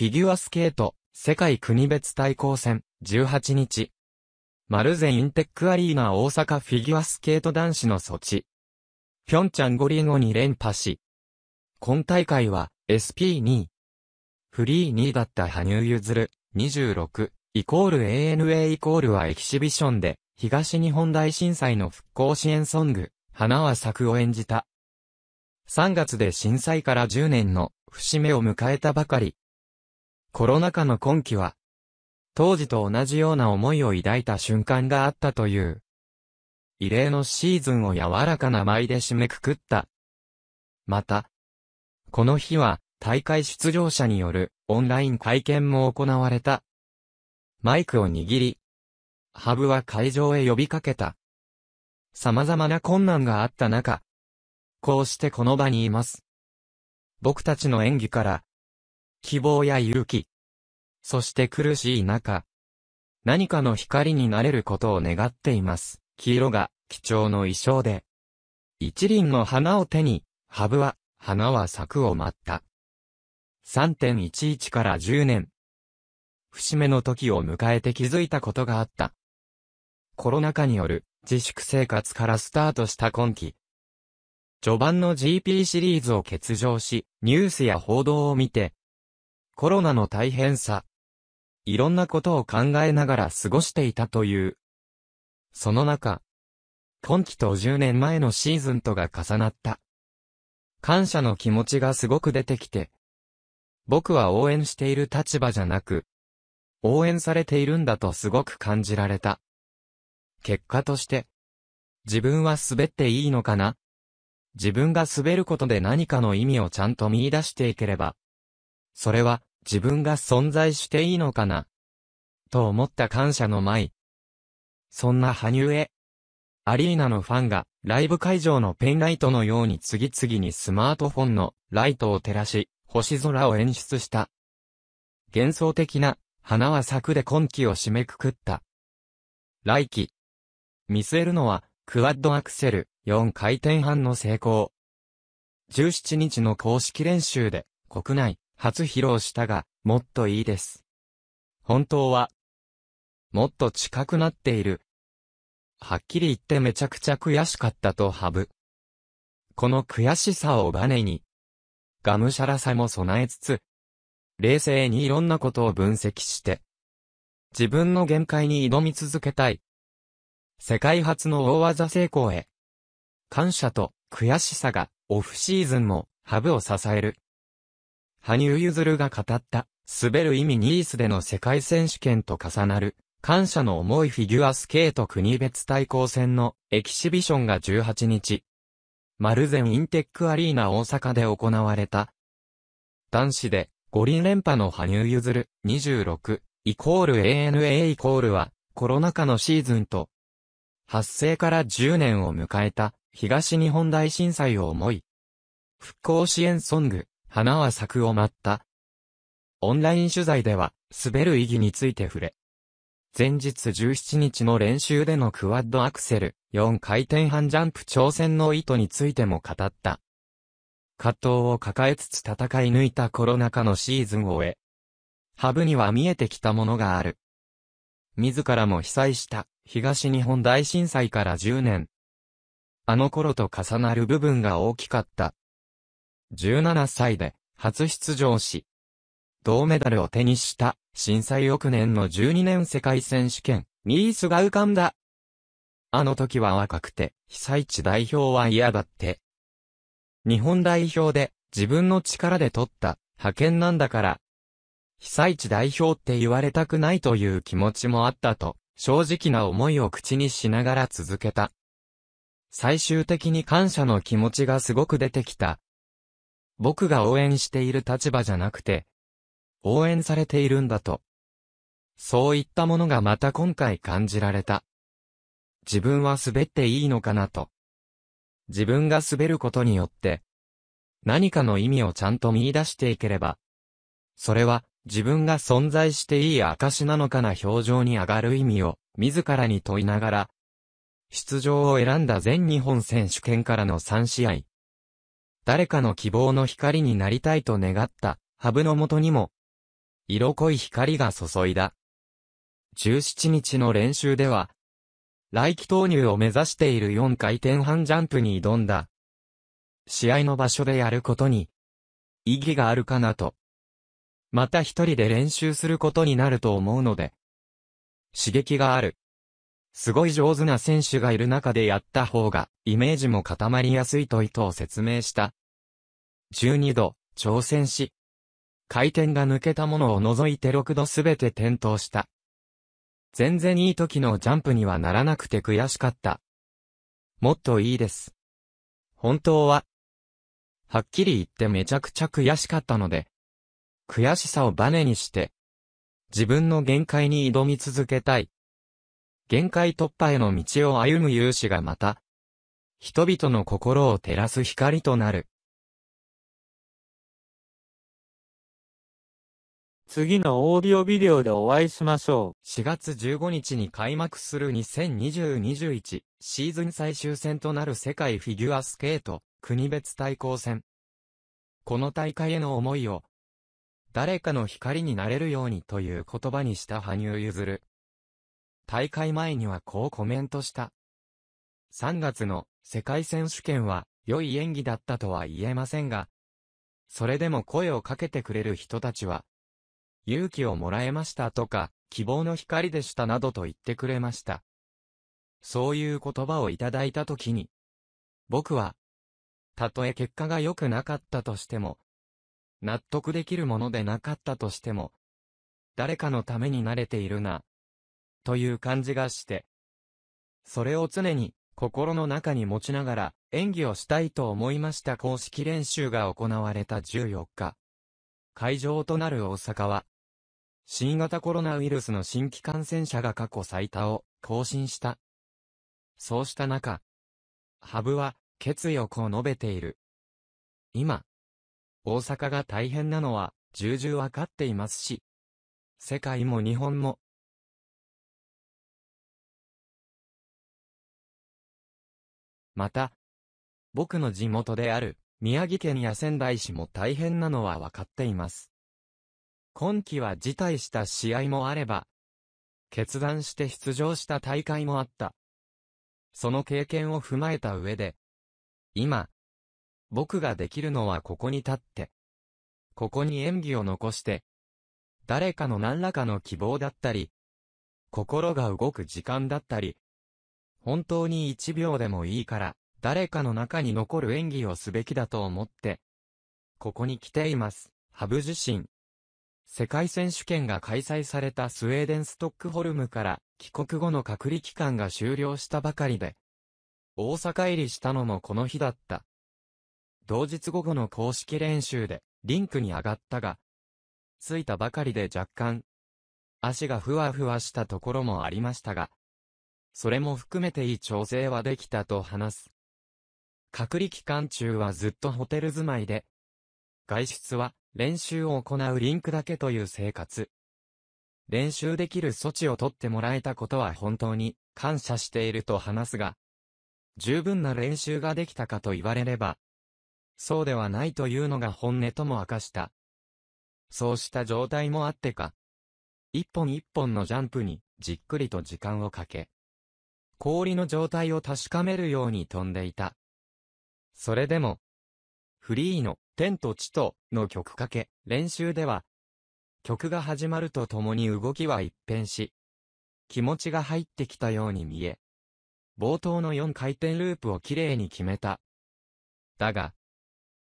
フィギュアスケート、世界国別対抗戦、18日。マルゼインテックアリーナ大阪フィギュアスケート男子の措置。ピョンチャン五輪を2連覇し。今大会は SP2。フリー2位だった羽生結弦26、イコール ANA イコールはエキシビションで、東日本大震災の復興支援ソング、花は咲くを演じた。3月で震災から10年の節目を迎えたばかり、コロナ禍の今季は、当時と同じような思いを抱いた瞬間があったという。異例のシーズンを柔らかな舞で締めくくった。また、この日は大会出場者によるオンライン会見も行われた。マイクを握り、ハブは会場へ呼びかけた。様々な困難があった中、こうしてこの場にいます。僕たちの演技から希望や勇気。そして苦しい中、何かの光になれることを願っています。黄色が貴重の衣装で。一輪の花を手に、ハブは、花は咲くを待った。3.11から10年。節目の時を迎えて気づいたことがあった。コロナ禍による自粛生活からスタートした今季。序盤の GP シリーズを欠場し、ニュースや報道を見て、コロナの大変さ。いろんなことを考えながら過ごしていたという。その中、今季と10年前のシーズンとが重なった。感謝の気持ちがすごく出てきて、僕は応援している立場じゃなく、応援されているんだとすごく感じられた。結果として、自分は滑っていいのかな自分が滑ることで何かの意味をちゃんと見出していければ、それは、自分が存在していいのかな。と思った感謝の舞。そんな羽生アリーナのファンが、ライブ会場のペンライトのように次々にスマートフォンのライトを照らし、星空を演出した。幻想的な、花は咲くで今季を締めくくった。来季。見据えるのは、クワッドアクセル、4回転半の成功。17日の公式練習で、国内、初披露したが、もっといいです。本当は、もっと近くなっている。はっきり言ってめちゃくちゃ悔しかったとハブ。この悔しさをバネに、がむしゃらさも備えつつ、冷静にいろんなことを分析して、自分の限界に挑み続けたい。世界初の大技成功へ、感謝と悔しさがオフシーズンもハブを支える。羽生結弦が語った、滑る意味ニースでの世界選手権と重なる、感謝の重いフィギュアスケート国別対抗戦のエキシビションが18日、マルゼンインテックアリーナ大阪で行われた。男子で五輪連覇の羽生結弦26イコール ANA イコールはコロナ禍のシーズンと発生から10年を迎えた東日本大震災を思い復興支援ソング花は咲くを待った。オンライン取材では、滑る意義について触れ。前日17日の練習でのクワッドアクセル、4回転半ジャンプ挑戦の意図についても語った。葛藤を抱えつつ戦い抜いたコロナ禍のシーズンを終え、ハブには見えてきたものがある。自らも被災した東日本大震災から10年。あの頃と重なる部分が大きかった。17歳で初出場し、銅メダルを手にした震災翌年の12年世界選手権、ニースが浮かんだ。あの時は若くて、被災地代表は嫌だって。日本代表で自分の力で取った派遣なんだから、被災地代表って言われたくないという気持ちもあったと、正直な思いを口にしながら続けた。最終的に感謝の気持ちがすごく出てきた僕が応援している立場じゃなくて、応援されているんだと。そういったものがまた今回感じられた。自分は滑っていいのかなと。自分が滑ることによって、何かの意味をちゃんと見出していければ、それは自分が存在していい証なのかな表情に上がる意味を自らに問いながら、出場を選んだ全日本選手権からの3試合、誰かの希望の光になりたいと願った、ハブのもとにも、色濃い光が注いだ。17日の練習では、来季投入を目指している4回転半ジャンプに挑んだ。試合の場所でやることに、意義があるかなと。また一人で練習することになると思うので、刺激がある。すごい上手な選手がいる中でやった方が、イメージも固まりやすいと意図を説明した。12度、挑戦し、回転が抜けたものを除いて6度すべて転倒した。全然いい時のジャンプにはならなくて悔しかった。もっといいです。本当は、はっきり言ってめちゃくちゃ悔しかったので、悔しさをバネにして、自分の限界に挑み続けたい。限界突破への道を歩む勇士がまた、人々の心を照らす光となる。次のオーディオビデオでお会いしましょう。4月15日に開幕する2020-21シーズン最終戦となる世界フィギュアスケート国別対抗戦。この大会への思いを誰かの光になれるようにという言葉にした羽生結弦。大会前にはこうコメントした。3月の世界選手権は良い演技だったとは言えませんが、それでも声をかけてくれる人たちは、勇気をもらえましたとか、希望の光でしたなどと言ってくれました。そういう言葉をいただいたときに、僕は、たとえ結果が良くなかったとしても、納得できるものでなかったとしても、誰かのために慣れているな、という感じがして。それを常に心の中に持ちながら演技をしたいと思いました公式練習が行われた14日。会場となる大阪は、新型コロナウイルスの新規感染者が過去最多を更新した。そうした中、ハブは決意をこう述べている。今、大阪が大変なのは重々わかっていますし、世界も日本もまた、僕の地元である、宮城県や仙台市も大変なのは分かっています。今季は辞退した試合もあれば、決断して出場した大会もあった。その経験を踏まえた上で、今、僕ができるのはここに立って、ここに演技を残して、誰かの何らかの希望だったり、心が動く時間だったり、本当に一秒でもいいから、誰かの中に残る演技をすべきだと思って、ここに来ています、ハブ自身。世界選手権が開催されたスウェーデンストックホルムから帰国後の隔離期間が終了したばかりで、大阪入りしたのもこの日だった。同日午後の公式練習でリンクに上がったが、着いたばかりで若干、足がふわふわしたところもありましたが、それも含めていい調整はできたと話す。隔離期間中はずっとホテル住まいで、外出は練習を行うリンクだけという生活。練習できる措置を取ってもらえたことは本当に感謝していると話すが、十分な練習ができたかと言われれば、そうではないというのが本音とも明かした。そうした状態もあってか、一本一本のジャンプにじっくりと時間をかけ、氷の状態を確かめるように飛んでいた。それでも、フリーの天と地との曲かけ、練習では、曲が始まるとともに動きは一変し、気持ちが入ってきたように見え、冒頭の4回転ループをきれいに決めた。だが、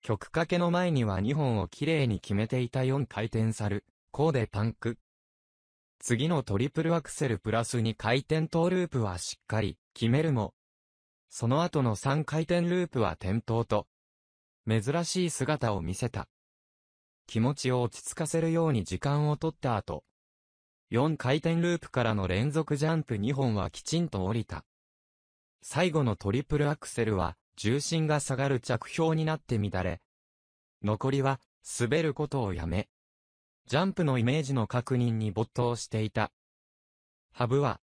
曲かけの前には2本をきれいに決めていた4回転サル、コーデパンク、次のトリプルアクセルプラス2回転トーループはしっかり決めるも、その後の3回転ループは転倒と、珍しい姿を見せた。気持ちを落ち着かせるように時間を取った後、4回転ループからの連続ジャンプ2本はきちんと降りた。最後のトリプルアクセルは、重心が下がる着氷になって乱れ、残りは、滑ることをやめ、ジャンプのイメージの確認に没頭していた。ハブは、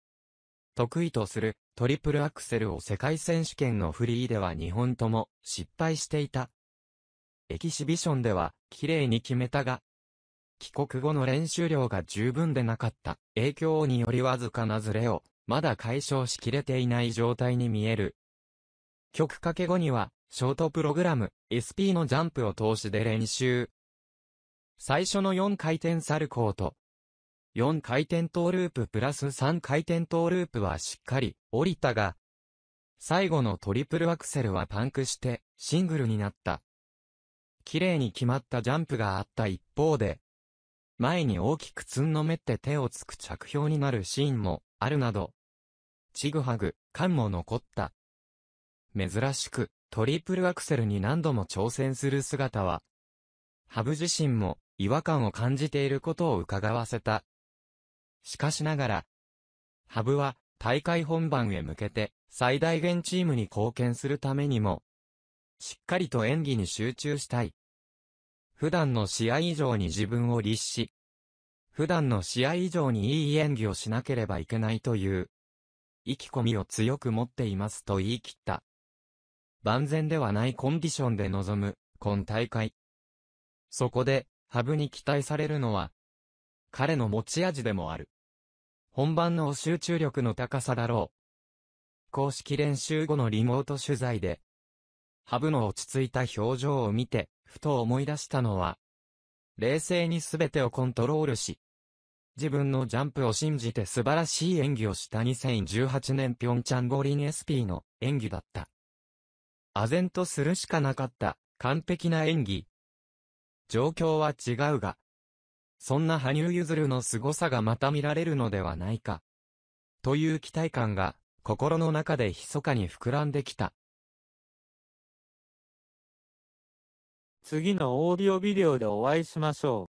得意とするトリプルアクセルを世界選手権のフリーでは2本とも失敗していた。エキシビションでは綺麗に決めたが、帰国後の練習量が十分でなかった影響によりわずかなズレをまだ解消しきれていない状態に見える。曲かけ後にはショートプログラム SP のジャンプを通しで練習。最初の4回転サルコーと、4回転トーループプラス3回転トーループはしっかり降りたが、最後のトリプルアクセルはパンクしてシングルになった。綺麗に決まったジャンプがあった一方で、前に大きくつんのめって手をつく着氷になるシーンもあるなど、ちぐはぐ感も残った。珍しくトリプルアクセルに何度も挑戦する姿は、ハブ自身も違和感を感じていることを伺わせた。しかしながら、羽生は大会本番へ向けて最大限チームに貢献するためにも、しっかりと演技に集中したい。普段の試合以上に自分を律し、普段の試合以上にいい演技をしなければいけないという、意気込みを強く持っていますと言い切った。万全ではないコンディションで臨む、今大会。そこで、ハブに期待されるのは、彼の持ち味でもある。本番の集中力の高さだろう。公式練習後のリモート取材で、ハブの落ち着いた表情を見て、ふと思い出したのは、冷静に全てをコントロールし、自分のジャンプを信じて素晴らしい演技をした2018年ピョンチャン五輪 SP の演技だった。唖然とするしかなかった完璧な演技。状況は違うが、そんな羽生結弦の凄さがまた見られるのではないか。という期待感が、心の中で密かに膨らんできた。次のオーディオビデオでお会いしましょう。